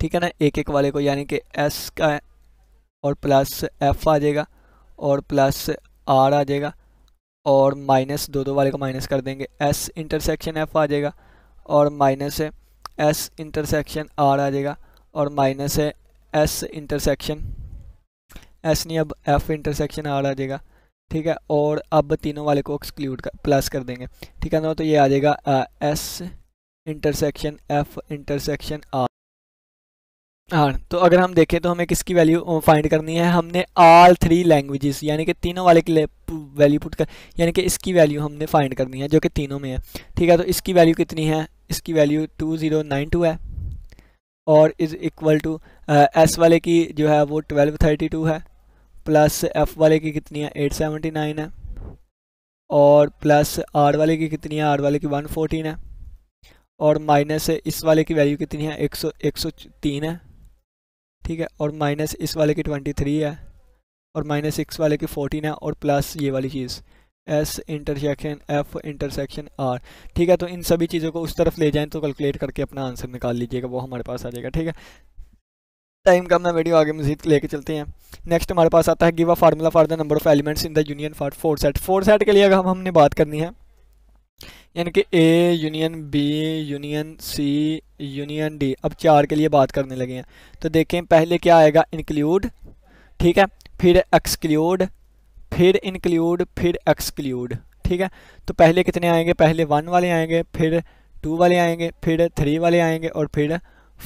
ठीक है ना एक एक वाले को यानी कि एस का और प्लस एफ आ जाएगा और प्लस आर आ जाएगा और माइनस दो दो वाले को माइनस कर देंगे एस इंटरसेक्शन एफ आ जाएगा और माइनस एस इंटरसेक्शन आर आ जाएगा और माइनस है एस इंटरसेक्शन एस नहीं अब एफ इंटरसेक्शन आर आ जाएगा ठीक है और अब तीनों वाले को एक्सक्लूड कर प्लस कर देंगे ठीक है ना तो ये आ जाएगा S intersection F intersection R हाँ तो अगर हम देखें तो हमें किसकी वैल्यू फाइंड करनी है हमने ऑल थ्री लैंग्वेजेस यानी कि तीनों वाले के लिए वैल्यू पुट कर यानी कि इसकी वैल्यू हमने फाइंड करनी है जो कि तीनों में है ठीक है तो इसकी वैल्यू कितनी है इसकी value two zero nine two है और इज़ इक्वल टू एस वाले की जो है वो ट्वेल्व थर्टी टू है प्लस एफ़ वाले की कितनी है एट सेवेंटी नाइन है और प्लस आर वाले की कितनी है आर वाले की वन फोर्टीन है और माइनस इस वाले की वैल्यू कितनी है एक सौ एक सौ तीन है ठीक है और माइनस इस वाले की ट्वेंटी थ्री है और माइनस एक्स वाले की फोर्टीन है और प्लस ये वाली चीज़ S intersection F intersection R ठीक है तो इन सभी चीज़ों को उस तरफ ले जाएं तो कैलकुलेट करके अपना आंसर निकाल लीजिएगा वो हमारे पास आ जाएगा ठीक है टाइम का मैं वीडियो आगे मजीद लेके चलते हैं नेक्स्ट हमारे पास आता है give a formula for the number of elements in the union for four set four set के लिए अगर हम हमने बात करनी है यानी कि A union B union C union D अब चार के लिए बात करने लगे हैं तो देखें पहले क्या आएगा इंक्लूड ठीक है फिर एक्सक्लूड फिर इंक्लूड फिर एक्सक्लूड ठीक है तो पहले कितने आएंगे पहले वन वाले आएंगे फिर टू वाले आएंगे फिर थ्री वाले आएंगे और फिर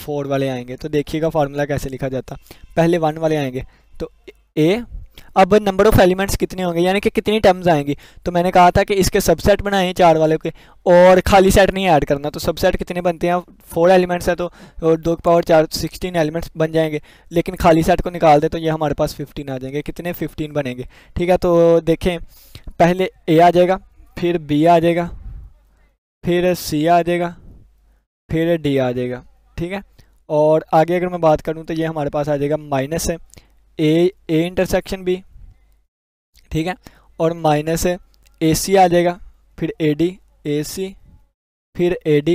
फोर वाले आएंगे तो देखिएगा फार्मूला कैसे लिखा जाता पहले वन वाले आएंगे तो ए अब नंबर ऑफ़ एलिमेंट्स कितने होंगे यानी कि कितनी टर्म्स आएंगी तो मैंने कहा था कि इसके सबसेट बनाए चार वाले के और खाली सेट नहीं ऐड करना तो सबसेट कितने बनते हैं फोर एलिमेंट्स है तो दो पावर चार सिक्सटीन एलिमेंट्स बन जाएंगे लेकिन खाली सेट को निकाल दें तो ये हमारे पास फिफ्टीन आ जाएंगे कितने फिफ्टीन बनेंगे ठीक है तो देखें पहले ए आ जाएगा फिर बी आ जाएगा फिर सी आ जाएगा फिर डी आ जाएगा ठीक है और आगे अगर मैं बात करूँ तो ये हमारे पास आ जाएगा माइनस है ए ए इंटरसेक्शन बी ठीक है और माइनस ए सी आ जाएगा फिर ए डी ए सी फिर ए डी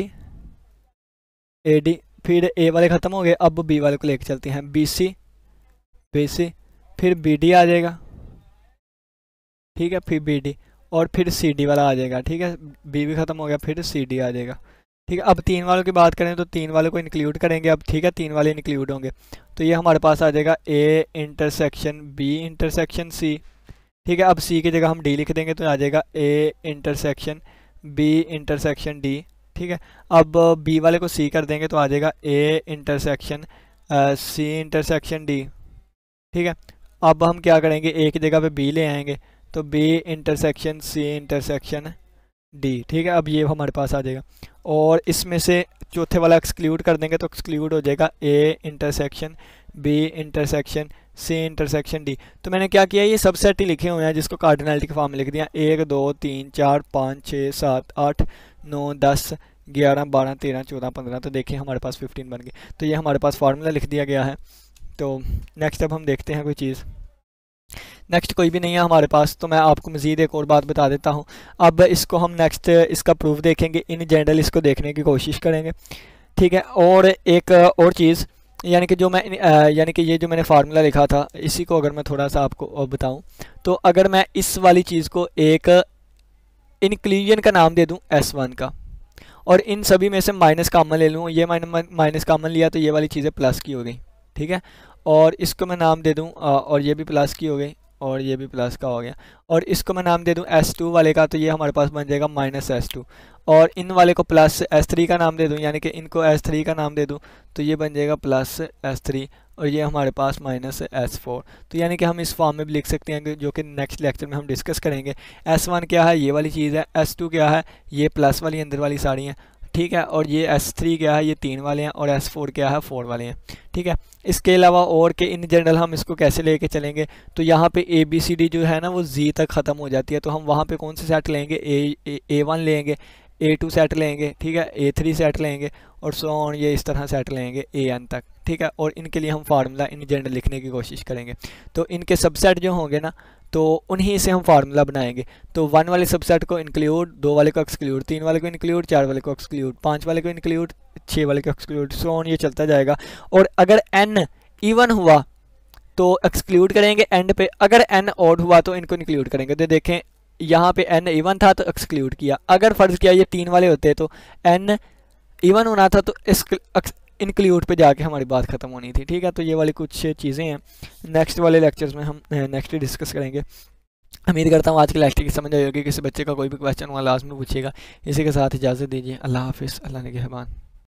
ए डी फिर ए वाले ख़त्म हो गए अब बी वाले को लेकर चलते हैं बी सी बी सी फिर बी डी आ जाएगा ठीक है फिर बी डी और फिर सी डी वाला आ जाएगा ठीक है बी भी ख़त्म हो गया फिर सी डी आ जाएगा ठीक है अब तीन वालों की बात करें तो तीन वालों को इंक्लूड करेंगे अब ठीक है तीन वाले इंक्लूड होंगे तो ये हमारे पास आ जाएगा A intersection B intersection C ठीक है अब सी की जगह हम डी लिख देंगे तो आ जाएगा A intersection B intersection D ठीक है अब बी वाले को सी कर देंगे तो आ जाएगा A intersection C intersection D ठीक है अब हम क्या करेंगे ए की जगह पे बी ले आएंगे तो B intersection C intersection D ठीक है अब ये हमारे पास आ जाएगा और इसमें से चौथे वाला एक्सक्लूड कर देंगे तो एक्सक्लूड हो जाएगा A intersection B intersection C intersection D तो मैंने क्या किया ये सबसेट ही लिखे हुए हैं जिसको कार्डिनलिटी के फॉर्म में लिख दिया एक दो तीन चार पाँच छः सात आठ नौ दस ग्यारह बारह तेरह चौदह पंद्रह तो देखिए हमारे पास फिफ्टीन बन गए तो ये हमारे पास फार्मूला लिख दिया गया है तो नेक्स्ट अब हम देखते हैं कोई चीज़ नेक्स्ट कोई भी नहीं है हमारे पास तो मैं आपको मज़ीद एक और बात बता देता हूँ अब इसको हम नेक्स्ट इसका प्रूफ देखेंगे इन जनरल इसको देखने की कोशिश करेंगे ठीक है और एक और चीज़ यानी कि जो मैं यानी कि ये जो मैंने फार्मूला लिखा था इसी को अगर मैं थोड़ा सा आपको बताऊं तो अगर मैं इस वाली चीज़ को एक इनक्लूजन का नाम दे दूं S1 का और इन सभी में से माइनस कामन ले लूँ ये माइनस कामन लिया तो ये वाली चीज़ें प्लस की हो गई ठीक है और इसको मैं नाम दे दूँ और ये भी प्लस की हो गई और ये भी प्लस का हो गया और इसको मैं नाम दे दूँ एस टू वाले का तो ये हमारे पास बन जाएगा माइनस एस टू और इन वाले को प्लस एस थ्री का नाम दे दूँ यानी कि इनको एस थ्री का नाम दे दूँ तो ये बन जाएगा प्लस एस थ्री और ये हमारे पास माइनस एस फोर तो यानी कि हम इस फॉर्म में भी लिख सकते हैं जो कि नेक्स्ट लेक्चर में हम डिस्कस करेंगे एस वन क्या है ये वाली चीज़ है एस टू क्या है ये प्लस वाली अंदर वाली साड़ी हैं ठीक है और ये एस थ्री क्या है ये तीन वाले हैं और एस फोर क्या है फोर वाले हैं ठीक है इसके अलावा और के इन जनरल हम इसको कैसे लेके चलेंगे तो यहाँ पे ए बी सी डी जो है ना वो जी तक ख़त्म हो जाती है तो हम वहाँ पे कौन से सेट लेंगे ए ए वन लेंगे ए टू सेट लेंगे ठीक है ए थ्री सेट लेंगे और सो ऑन ये इस तरह सेट लेंगे ए एन तक ठीक है और इनके लिए हम फार्मूला इन जनरल लिखने की कोशिश करेंगे तो इनके सबसेट जो होंगे ना तो उन्हीं से हम फार्मूला बनाएंगे तो वन वाले सबसेट को इंक्लूड दो वाले को एक्सक्लूड तीन वाले को इंक्लूड चार वाले को एक्सक्लूड पाँच वाले को इंक्लूड छः वाले को एक्सक्लूड सो ऑन ये चलता जाएगा और अगर एन इवन हुआ तो एक्सक्लूड करेंगे एंड पे अगर एन ऑड हुआ तो इनको इंक्लूड करेंगे तो देखें यहाँ पे एन इवन था तो एक्सक्लूड किया अगर फ़र्ज़ किया ये तीन वाले होते तो एन इवन होना था तो इंक्लूड पे जाके हमारी बात ख़त्म होनी थी ठीक है तो ये वाली कुछ चीज़ें हैं नेक्स्ट वाले लेक्चर्स में हम नेक्स्ट eh, डिस्कस करेंगे उम्मीद करता हूँ आज के लेक्चर की समझ आई होगी किसी बच्चे का कोई भी क्वेश्चन हुआ लाजमी पूछिएगा इसी के साथ इजाज़त दीजिए अल्लाह हाफिज़ अल्लाह ने